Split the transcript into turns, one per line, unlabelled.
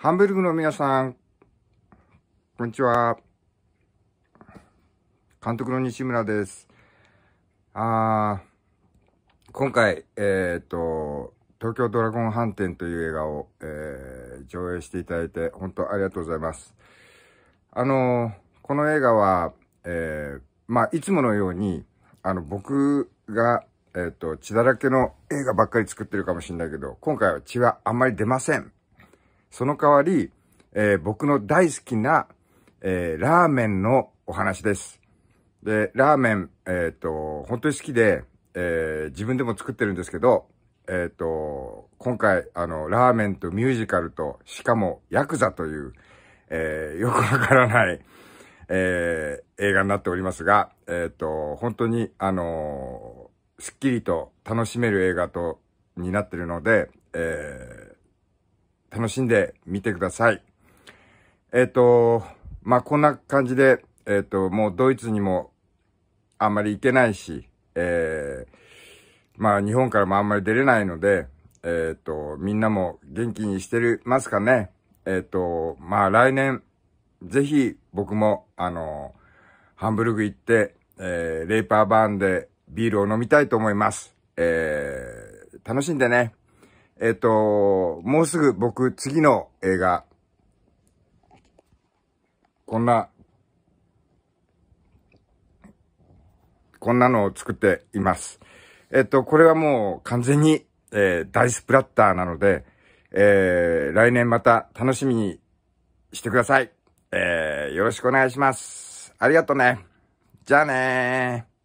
ハンブルグの皆さん、こんにちは。監督の西村です。あ今回、えっ、と、東京ドラゴンハンテンという映画を、えー、上映していただいて、本当ありがとうございます。あの、この映画は、えー、まあ、いつものように、あの、僕が、えっ、と、血だらけの映画ばっかり作ってるかもしれないけど、今回は血はあんまり出ません。その代わり、えー、僕の大好きな、えー、ラーメンのお話です。で、ラーメン、えっ、ー、と、本当に好きで、え自分でも作ってるんですけど、えっ、と、今回、あの、ラーメンとミュージカルと、しかも、ヤクザという、えよくわからない、え映画になっておりますが、えっ、と、本当に、あのすっきりと楽しめる映画と、になってるので、え楽しんでみてください。えっ、ー、と、まあ、こんな感じで、えっ、ー、と、もうドイツにもあんまり行けないし、えー、まあ、日本からもあんまり出れないので、えっ、ー、と、みんなも元気にしてるますかね。えっ、ー、と、まあ、来年、ぜひ僕も、あの、ハンブルグ行って、えー、レイパーバーンでビールを飲みたいと思います。えー、楽しんでね。えっと、もうすぐ僕、次の映画、こんな、こんなのを作っています。えっと、これはもう完全に、えー、イスプラッターなので、えー、来年また楽しみにしてください。えー、よろしくお願いします。ありがとね。じゃあねー。